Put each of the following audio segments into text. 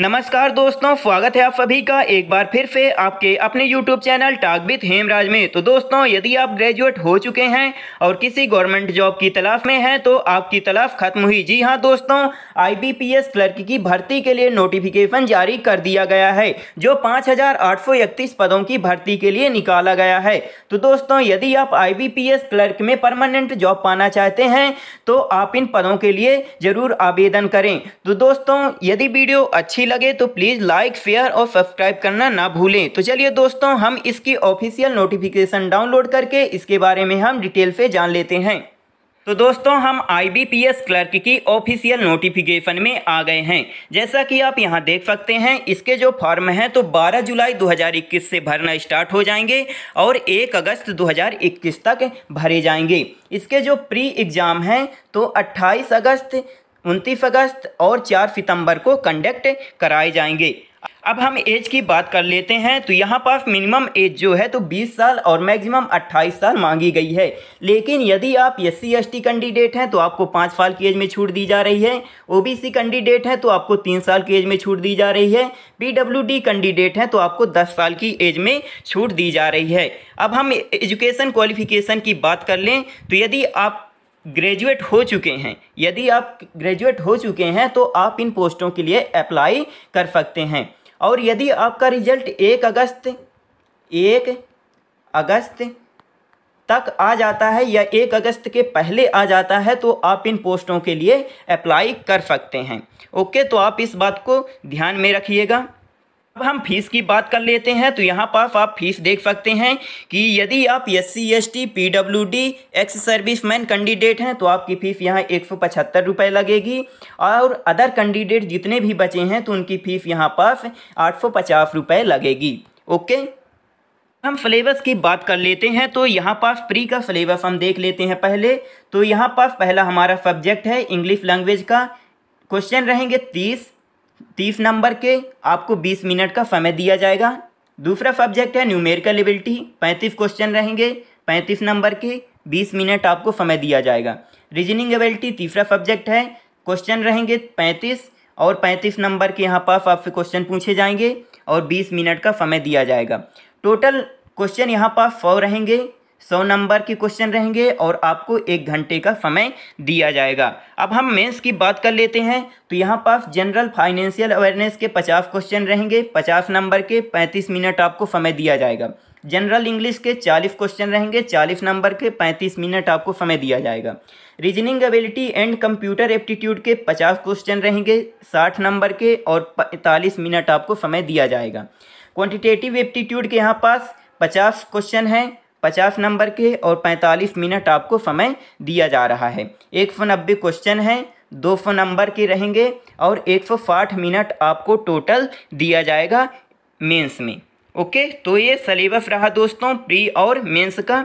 नमस्कार दोस्तों स्वागत है आप सभी का एक बार फिर से आपके अपने YouTube channel talk with Hemraj में तो दोस्तों यदि आप ग्रेजुएट हो चुके हैं और किसी गवर्नमेंट जॉब की तलाश में हैं तो आपकी तलाश खत्म हुई जी हां दोस्तों आईबीपीएस क्लर्क की भर्ती के लिए नोटिफिकेशन जारी कर दिया गया है जो पाँच पदों की भर्ती के लिए निकाला गया है तो दोस्तों यदि आप आई क्लर्क में परमानेंट जॉब पाना चाहते हैं तो आप इन पदों के लिए ज़रूर आवेदन करें तो दोस्तों यदि वीडियो अच्छी अच्छी लगे तो प्लीज़ लाइक शेयर और सब्सक्राइब करना ना भूलें तो चलिए दोस्तों हम इसकी ऑफिशियल नोटिफिकेशन डाउनलोड करके इसके बारे में हम डिटेल से जान लेते हैं तो दोस्तों हम आईबीपीएस क्लर्क की ऑफिशियल नोटिफिकेशन में आ गए हैं जैसा कि आप यहां देख सकते हैं इसके जो फॉर्म हैं तो 12 जुलाई 2021 से भरना स्टार्ट हो जाएंगे और 1 अगस्त 2021 तक भरे जाएंगे इसके जो प्री एग्ज़ाम हैं तो 28 अगस्त उनतीस अगस्त और चार सितंबर को कंडक्ट कराए जाएंगे अब हम एज की बात कर लेते हैं तो यहाँ पास मिनिमम एज जो है तो 20 साल और मैक्सिमम 28 साल मांगी गई है लेकिन यदि आप एस सी कैंडिडेट हैं तो आपको पाँच साल की एज में छूट दी जा रही है ओबीसी कैंडिडेट हैं तो आपको तीन साल की एज में छूट दी जा रही है पीडब्ल्यूडी कैंडिडेट हैं तो आपको दस साल की एज में छूट दी जा रही है अब हम एजुकेशन क्वालिफिकेशन की बात कर लें तो यदि आप ग्रेजुएट हो चुके हैं यदि आप ग्रेजुएट हो चुके हैं तो आप इन पोस्टों के लिए अप्लाई कर सकते हैं और यदि आपका रिजल्ट एक अगस्त एक अगस्त तक आ जाता है या एक अगस्त के पहले आ जाता है तो आप इन पोस्टों के लिए अप्लाई कर सकते हैं ओके तो आप इस बात को ध्यान में रखिएगा अब हम फीस की बात कर लेते हैं तो यहाँ पर आप फीस देख सकते हैं कि यदि आप S C S T P W D ex service man candidate हैं तो आपकी फ़ीस यहाँ एक सौ पचहत्तर रुपये लगेगी और अदर कैंडिडेट जितने भी बचे हैं तो उनकी फ़ीस यहाँ पर आठ सौ पचास रुपये लगेगी ओके हम सिलेबस की बात कर लेते हैं तो यहाँ पास प्री का सिलेबस हम देख लेते हैं पहले तो यहाँ पास पहला हमारा सब्जेक्ट है इंग्लिश लैंग्वेज का क्वेश्चन रहेंगे तीस तीस नंबर के आपको बीस मिनट का समय दिया जाएगा दूसरा सब्जेक्ट है न्यूमेरिकल एबिलिटी पैंतीस क्वेश्चन रहेंगे पैंतीस नंबर के बीस मिनट आपको समय दिया जाएगा रीजनिंग एबिलिटी तीसरा सब्जेक्ट है क्वेश्चन रहेंगे पैंतीस और पैंतीस नंबर के यहाँ पास आपसे क्वेश्चन पूछे जाएंगे और बीस मिनट का समय दिया जाएगा टोटल क्वेश्चन यहाँ पास सौ रहेंगे सौ नंबर के क्वेश्चन रहेंगे और आपको एक घंटे का समय दिया जाएगा अब हम मेंस की बात कर लेते हैं तो यहाँ पास जनरल फाइनेंशियल अवेयरनेस के पचास क्वेश्चन रहेंगे पचास नंबर के पैंतीस मिनट आपको समय दिया जाएगा जनरल इंग्लिश के चालीस क्वेश्चन रहेंगे चालीस नंबर के पैंतीस मिनट आपको समय दिया जाएगा reasoning ability and computer aptitude के पचास क्वेश्चन रहेंगे साठ नंबर के और पैंतालीस मिनट आपको समय दिया जाएगा क्वान्टिटेटिव एप्टीट्यूड के यहाँ पास पचास क्वेश्चन हैं पचास नंबर के और पैंतालीस मिनट आपको समय दिया जा रहा है एक सौ नब्बे क्वेश्चन हैं दो सौ नंबर के रहेंगे और एक सौ साठ मिनट आपको टोटल दिया जाएगा मेंस में ओके तो ये सलेबस रहा दोस्तों प्री और मेंस का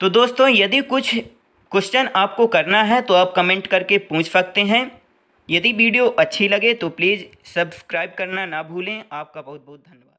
तो दोस्तों यदि कुछ क्वेश्चन आपको करना है तो आप कमेंट करके पूछ सकते हैं यदि वीडियो अच्छी लगे तो प्लीज़ सब्सक्राइब करना ना भूलें आपका बहुत बहुत धन्यवाद